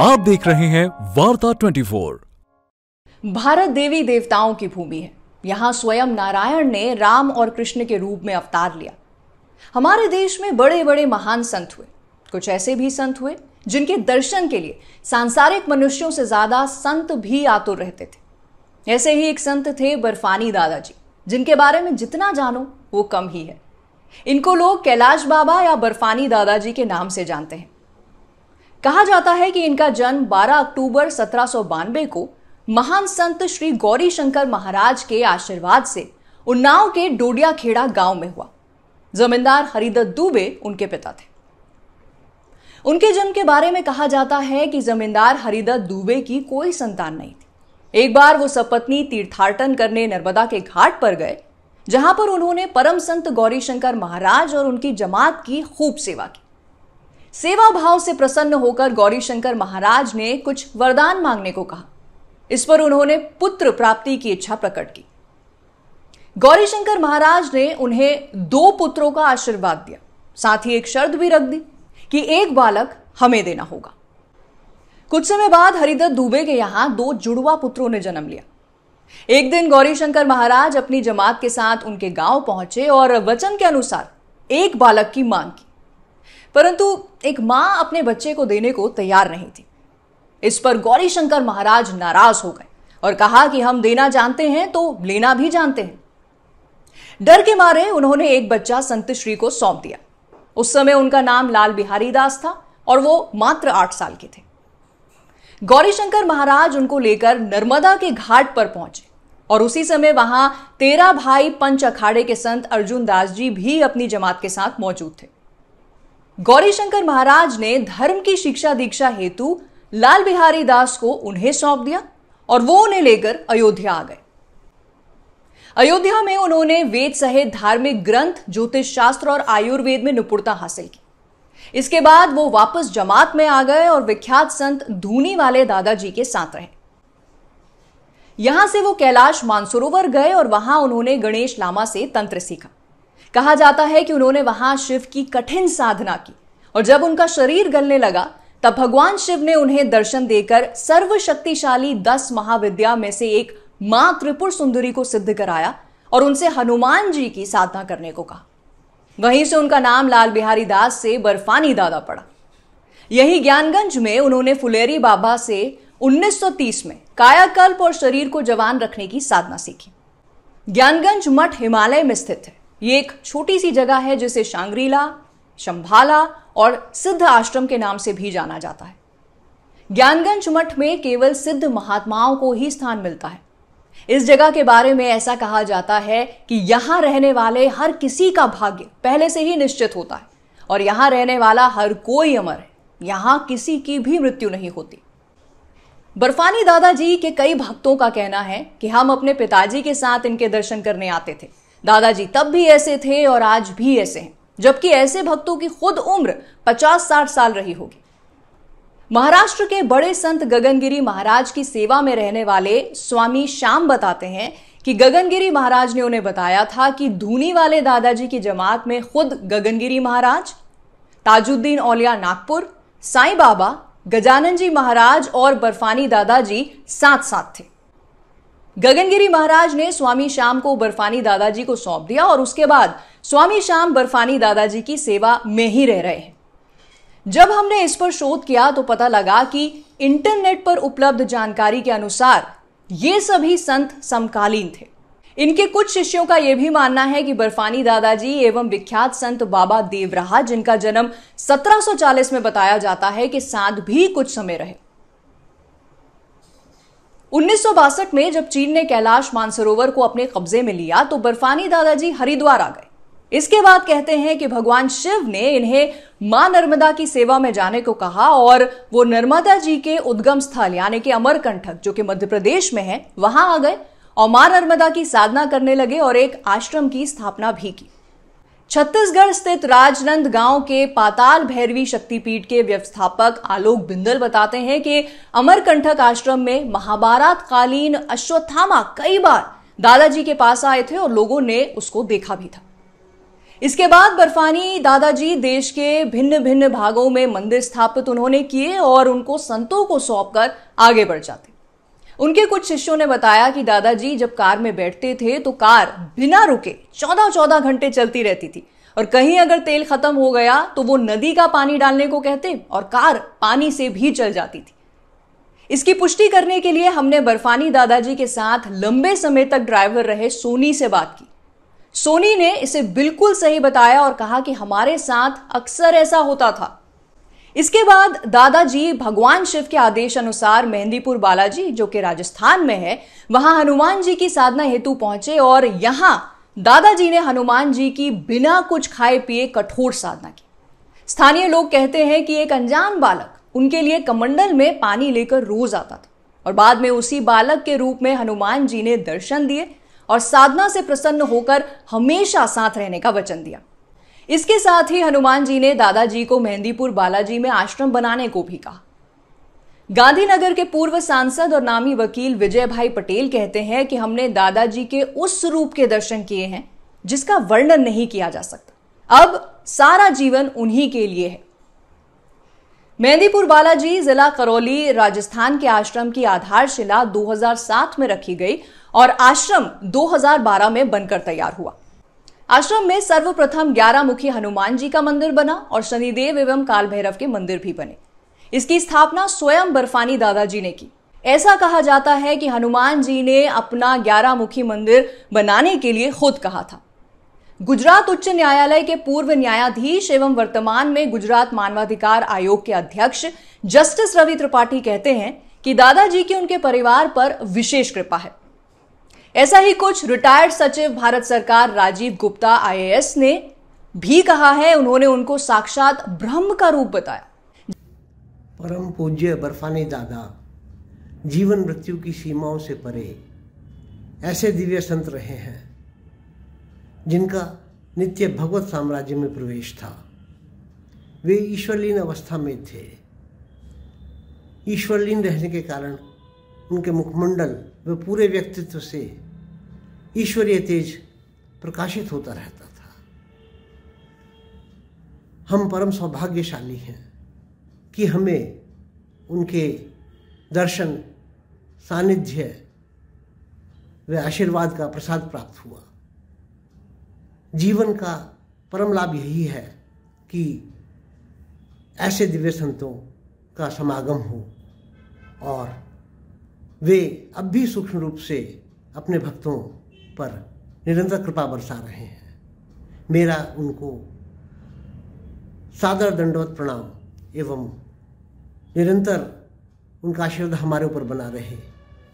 आप देख रहे हैं वार्ता 24। भारत देवी देवताओं की भूमि है यहाँ स्वयं नारायण ने राम और कृष्ण के रूप में अवतार लिया हमारे देश में बड़े बड़े महान संत हुए कुछ ऐसे भी संत हुए जिनके दर्शन के लिए सांसारिक मनुष्यों से ज्यादा संत भी आतुर रहते थे ऐसे ही एक संत थे बर्फानी दादाजी जिनके बारे में जितना जानो वो कम ही है इनको लोग कैलाश बाबा या बर्फानी दादाजी के नाम से जानते हैं कहा जाता है कि इनका जन्म 12 अक्टूबर सत्रह को महान संत श्री गौरी शंकर महाराज के आशीर्वाद से उन्नाव के डोडिया खेड़ा गांव में हुआ जमींदार हरिदत्त दुबे उनके पिता थे उनके जन्म के बारे में कहा जाता है कि जमींदार हरिदत्त दुबे की कोई संतान नहीं थी एक बार वो सपत्नी तीर्थाटन करने नर्मदा के घाट पर गए जहां पर उन्होंने परम संत गौरीशंकर महाराज और उनकी जमात की खूब सेवा की सेवा भाव से प्रसन्न होकर गौरी शंकर महाराज ने कुछ वरदान मांगने को कहा इस पर उन्होंने पुत्र प्राप्ति की इच्छा प्रकट की गौरीशंकर महाराज ने उन्हें दो पुत्रों का आशीर्वाद दिया साथ ही एक शर्त भी रख दी कि एक बालक हमें देना होगा कुछ समय बाद हरिदत्त दुबे के यहां दो जुड़वा पुत्रों ने जन्म लिया एक दिन गौरीशंकर महाराज अपनी जमात के साथ उनके गांव पहुंचे और वचन के अनुसार एक बालक की मांग की परंतु एक मां अपने बच्चे को देने को तैयार नहीं थी इस पर गौरी शंकर महाराज नाराज हो गए और कहा कि हम देना जानते हैं तो लेना भी जानते हैं डर के मारे उन्होंने एक बच्चा संत श्री को सौंप दिया उस समय उनका नाम लाल बिहारी दास था और वो मात्र आठ साल के थे गौरीशंकर महाराज उनको लेकर नर्मदा के घाट पर पहुंचे और उसी समय वहां तेरा भाई पंच अखाड़े के संत अर्जुन दास जी भी अपनी जमात के साथ मौजूद थे गौरीशंकर महाराज ने धर्म की शिक्षा दीक्षा हेतु लाल बिहारी दास को उन्हें सौंप दिया और वो उन्हें लेकर अयोध्या आ गए अयोध्या में उन्होंने वेद सहित धार्मिक ग्रंथ ज्योतिष शास्त्र और आयुर्वेद में निपुणता हासिल की इसके बाद वो वापस जमात में आ गए और विख्यात संत धूनी वाले दादाजी के साथ रहे यहां से वो कैलाश मानसरोवर गए और वहां उन्होंने गणेश लामा से तंत्र सीखा कहा जाता है कि उन्होंने वहां शिव की कठिन साधना की और जब उनका शरीर गलने लगा तब भगवान शिव ने उन्हें दर्शन देकर सर्वशक्तिशाली दस महाविद्या में से एक मां त्रिपुर सुंदरी को सिद्ध कराया और उनसे हनुमान जी की साधना करने को कहा वहीं से उनका नाम लाल बिहारी दास से बर्फानी दादा पड़ा यही ज्ञानगंज में उन्होंने फुलेरी बाबा से 1930 में कायाकल्प और शरीर को जवान रखने की साधना सीखी ज्ञानगंज मठ हिमालय में स्थित है ये एक छोटी सी जगह है जिसे शांग्रीला शंभाला और सिद्ध आश्रम के नाम से भी जाना जाता है ज्ञानगंज मठ में केवल सिद्ध महात्माओं को ही स्थान मिलता है इस जगह के बारे में ऐसा कहा जाता है कि यहां रहने वाले हर किसी का भाग्य पहले से ही निश्चित होता है और यहां रहने वाला हर कोई अमर है यहां किसी की भी मृत्यु नहीं होती बर्फानी दादाजी के कई भक्तों का कहना है कि हम अपने पिताजी के साथ इनके दर्शन करने आते थे दादाजी तब भी ऐसे थे और आज भी ऐसे हैं जबकि ऐसे भक्तों की खुद उम्र 50-60 साल रही होगी महाराष्ट्र के बड़े संत गगनगिरी महाराज की सेवा में रहने वाले स्वामी श्याम बताते हैं कि गगनगिरी महाराज ने उन्हें बताया था कि धूनी वाले दादाजी की जमात में खुद गगनगिरी महाराज ताजुद्दीन औलिया नागपुर साईं बाबा गजानन जी महाराज और बर्फानी दादाजी साथ साथ थे गगनगिरी महाराज ने स्वामी श्याम को बर्फानी दादाजी को सौंप दिया और उसके बाद स्वामी श्याम बर्फानी दादाजी की सेवा में ही रह रहे हैं जब हमने इस पर शोध किया तो पता लगा कि इंटरनेट पर उपलब्ध जानकारी के अनुसार ये सभी संत समकालीन थे इनके कुछ शिष्यों का यह भी मानना है कि बर्फानी दादाजी एवं विख्यात संत बाबा देवराहा जिनका जन्म 1740 में बताया जाता है कि साथ भी कुछ समय रहे उन्नीस में जब चीन ने कैलाश मानसरोवर को अपने कब्जे में लिया तो बर्फानी दादाजी हरिद्वार आ गए इसके बाद कहते हैं कि भगवान शिव ने इन्हें मां नर्मदा की सेवा में जाने को कहा और वो नर्मदा जी के उद्गम स्थल यानी कि अमरकंठक जो कि मध्य प्रदेश में है वहां आ गए और मां नर्मदा की साधना करने लगे और एक आश्रम की स्थापना भी की छत्तीसगढ़ स्थित राजनंद गांव के पाताल भैरवी शक्तिपीठ के व्यवस्थापक आलोक बिंदल बताते हैं कि अमरकंठक आश्रम में महाभारत कालीन अश्वत्थामा कई बार दादाजी के पास आए थे और लोगों ने उसको देखा भी था इसके बाद बर्फानी दादाजी देश के भिन्न भिन्न भागों में मंदिर स्थापित उन्होंने किए और उनको संतों को सौंपकर आगे बढ़ जाते उनके कुछ शिष्यों ने बताया कि दादाजी जब कार में बैठते थे तो कार बिना रुके चौदह चौदह घंटे चलती रहती थी और कहीं अगर तेल खत्म हो गया तो वो नदी का पानी डालने को कहते और कार पानी से भी चल जाती थी इसकी पुष्टि करने के लिए हमने बर्फानी दादाजी के साथ लंबे समय तक ड्राइवर रहे सोनी से बात की सोनी ने इसे बिल्कुल सही बताया और कहा कि हमारे साथ अक्सर ऐसा होता था इसके बाद दादाजी भगवान शिव के आदेश अनुसार मेहंदीपुर बालाजी जो कि राजस्थान में है वहां हनुमान जी की साधना हेतु पहुंचे और यहां दादाजी ने हनुमान जी की बिना कुछ खाए पिए कठोर साधना की स्थानीय लोग कहते हैं कि एक अनजान बालक उनके लिए कमंडल में पानी लेकर रोज आता था और बाद में उसी बालक के रूप में हनुमान जी ने दर्शन दिए और साधना से प्रसन्न होकर हमेशा साथ रहने का वचन दिया इसके साथ ही हनुमान जी ने दादाजी को मेहंदीपुर बालाजी में आश्रम बनाने को भी कहा गांधीनगर के पूर्व सांसद और नामी वकील विजय भाई पटेल कहते हैं कि हमने दादाजी के उस रूप के दर्शन किए हैं जिसका वर्णन नहीं किया जा सकता अब सारा जीवन उन्हीं के लिए है मेहंदीपुर बालाजी जिला करौली राजस्थान के आश्रम की आधारशिला 2007 में रखी गई और आश्रम 2012 में बनकर तैयार हुआ आश्रम में सर्वप्रथम ग्यारह मुखी हनुमान जी का मंदिर बना और शनिदेव एवं काल भैरव के मंदिर भी बने इसकी स्थापना स्वयं बर्फानी दादाजी ने की ऐसा कहा जाता है कि हनुमान जी ने अपना ग्यारह मुखी मंदिर बनाने के लिए खुद कहा था गुजरात उच्च न्यायालय के पूर्व न्यायाधीश एवं वर्तमान में गुजरात मानवाधिकार आयोग के अध्यक्ष जस्टिस रवि त्रिपाठी कहते हैं कि दादाजी की उनके परिवार पर विशेष कृपा है ऐसा ही कुछ रिटायर्ड सचिव भारत सरकार राजीव गुप्ता आईएएस ने भी कहा है उन्होंने उनको साक्षात ब्रह्म का रूप बताया परम पूज्य बर्फानी दादा जीवन मृत्यु की सीमाओं से परे ऐसे दिव्य संत रहे हैं जिनका नित्य भगवत साम्राज्य में प्रवेश था वे ईश्वरलीन अवस्था में थे ईश्वरलीन रहने के कारण उनके मुखमंडल वे पूरे व्यक्तित्व से ईश्वरीय तेज प्रकाशित होता रहता था हम परम सौभाग्यशाली हैं कि हमें उनके दर्शन सानिध्य व आशीर्वाद का प्रसाद प्राप्त हुआ जीवन का परम लाभ यही है कि ऐसे दिव्य संतों का समागम हो और वे अब भी सूक्ष्म रूप से अपने भक्तों पर निरंतर कृपा बरसा रहे हैं मेरा उनको सादर दंडवत प्रणाम एवं निरंतर उनका आशीर्वाद हमारे ऊपर बना रहे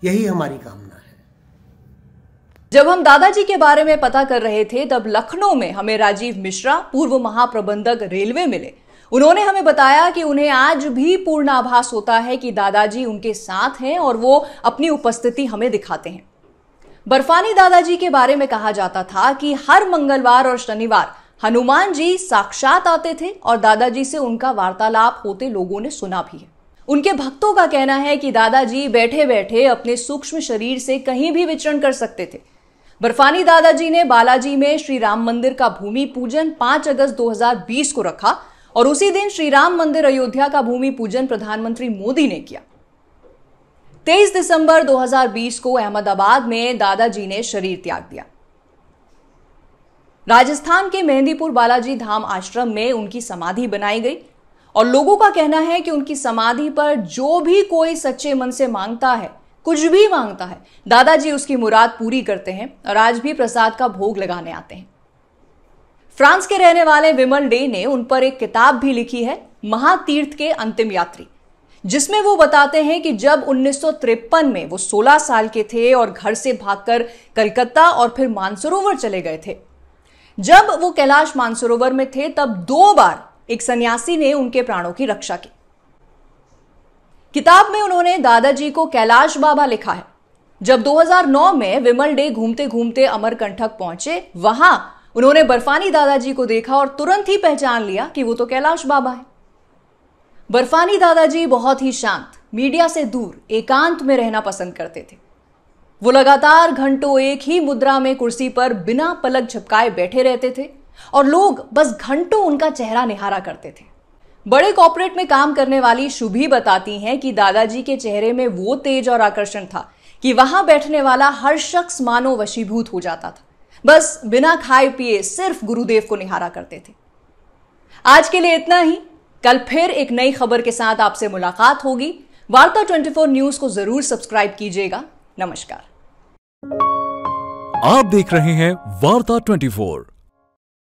यही हमारी कामना है जब हम दादाजी के बारे में पता कर रहे थे तब लखनऊ में हमें राजीव मिश्रा पूर्व महाप्रबंधक रेलवे मिले उन्होंने हमें बताया कि उन्हें आज भी पूर्ण आभास होता है कि दादाजी उनके साथ हैं और वो अपनी उपस्थिति हमें दिखाते हैं बर्फानी दादाजी के बारे में कहा जाता था कि हर मंगलवार और शनिवार हनुमान जी साक्षात आते थे और दादाजी से उनका वार्तालाप होते लोगों ने सुना भी है उनके भक्तों का कहना है कि दादाजी बैठे बैठे अपने सूक्ष्म शरीर से कहीं भी विचरण कर सकते थे बर्फानी दादाजी ने बालाजी में श्री राम मंदिर का भूमि पूजन 5 अगस्त 2020 को रखा और उसी दिन श्री राम मंदिर अयोध्या का भूमि पूजन प्रधानमंत्री मोदी ने किया तेईस दिसंबर 2020 को अहमदाबाद में दादाजी ने शरीर त्याग दिया राजस्थान के मेहंदीपुर बालाजी धाम आश्रम में उनकी समाधि बनाई गई और लोगों का कहना है कि उनकी समाधि पर जो भी कोई सच्चे मन से मांगता है कुछ भी मांगता है दादाजी उसकी मुराद पूरी करते हैं और आज भी प्रसाद का भोग लगाने आते हैं फ्रांस के रहने वाले विमल डे ने उन पर एक किताब भी लिखी है महातीर्थ के अंतिम यात्री जिसमें वो बताते हैं कि जब उन्नीस में वो 16 साल के थे और घर से भागकर कलकत्ता और फिर मानसरोवर चले गए थे जब वो कैलाश मानसरोवर में थे तब दो बार एक सन्यासी ने उनके प्राणों की रक्षा की किताब में उन्होंने दादाजी को कैलाश बाबा लिखा है जब 2009 में विमल डे घूमते घूमते अमरकंठक पहुंचे वहां उन्होंने बर्फानी दादाजी को देखा और तुरंत ही पहचान लिया कि वो तो कैलाश बाबा है बर्फानी दादाजी बहुत ही शांत मीडिया से दूर एकांत में रहना पसंद करते थे वो लगातार घंटों एक ही मुद्रा में कुर्सी पर बिना पलक झपकाए बैठे रहते थे और लोग बस घंटों उनका चेहरा निहारा करते थे बड़े कॉपरेट में काम करने वाली शुभी बताती हैं कि दादाजी के चेहरे में वो तेज और आकर्षण था कि वहां बैठने वाला हर शख्स मानो वशीभूत हो जाता था बस बिना खाए पिए सिर्फ गुरुदेव को निहारा करते थे आज के लिए इतना ही कल फिर एक नई खबर के साथ आपसे मुलाकात होगी वार्ता 24 न्यूज को जरूर सब्सक्राइब कीजिएगा नमस्कार आप देख रहे हैं वार्ता 24